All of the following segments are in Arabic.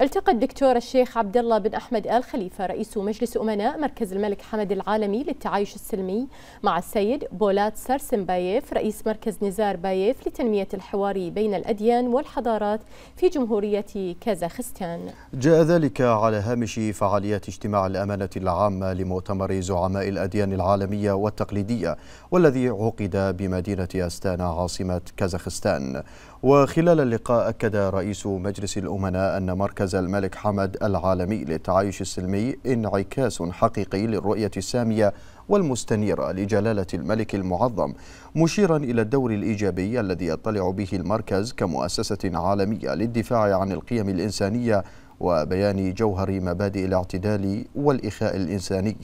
التقى الدكتور الشيخ عبد الله بن احمد ال خليفه رئيس مجلس امناء مركز الملك حمد العالمي للتعايش السلمي مع السيد بولات سرسن بايف رئيس مركز نزار بايف لتنميه الحوار بين الاديان والحضارات في جمهوريه كازاخستان. جاء ذلك على هامش فعاليات اجتماع الامانه العامه لمؤتمر زعماء الاديان العالميه والتقليديه والذي عقد بمدينه استانا عاصمه كازاخستان. وخلال اللقاء اكد رئيس مجلس الامناء ان مركز مركز الملك حمد العالمي للتعايش السلمي انعكاس حقيقي للرؤية السامية والمستنيرة لجلالة الملك المعظم مشيرا إلى الدور الإيجابي الذي يطلع به المركز كمؤسسة عالمية للدفاع عن القيم الإنسانية وبيان جوهر مبادئ الاعتدال والإخاء الإنساني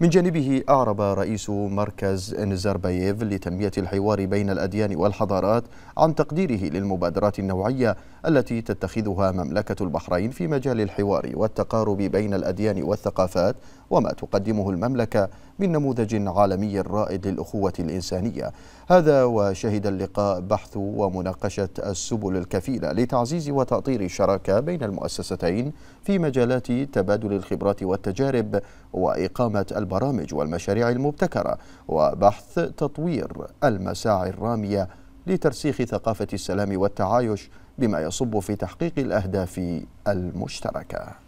من جانبه أعرب رئيس مركز نزاربايف لتنمية الحوار بين الأديان والحضارات عن تقديره للمبادرات النوعية التي تتخذها مملكة البحرين في مجال الحوار والتقارب بين الأديان والثقافات وما تقدمه المملكة من نموذج عالمي رائد للأخوة الإنسانية هذا وشهد اللقاء بحث ومناقشة السبل الكفيلة لتعزيز وتأطير الشراكة بين المؤسستين العين في مجالات تبادل الخبرات والتجارب وإقامة البرامج والمشاريع المبتكرة وبحث تطوير المساعي الرامية لترسيخ ثقافة السلام والتعايش بما يصب في تحقيق الأهداف المشتركة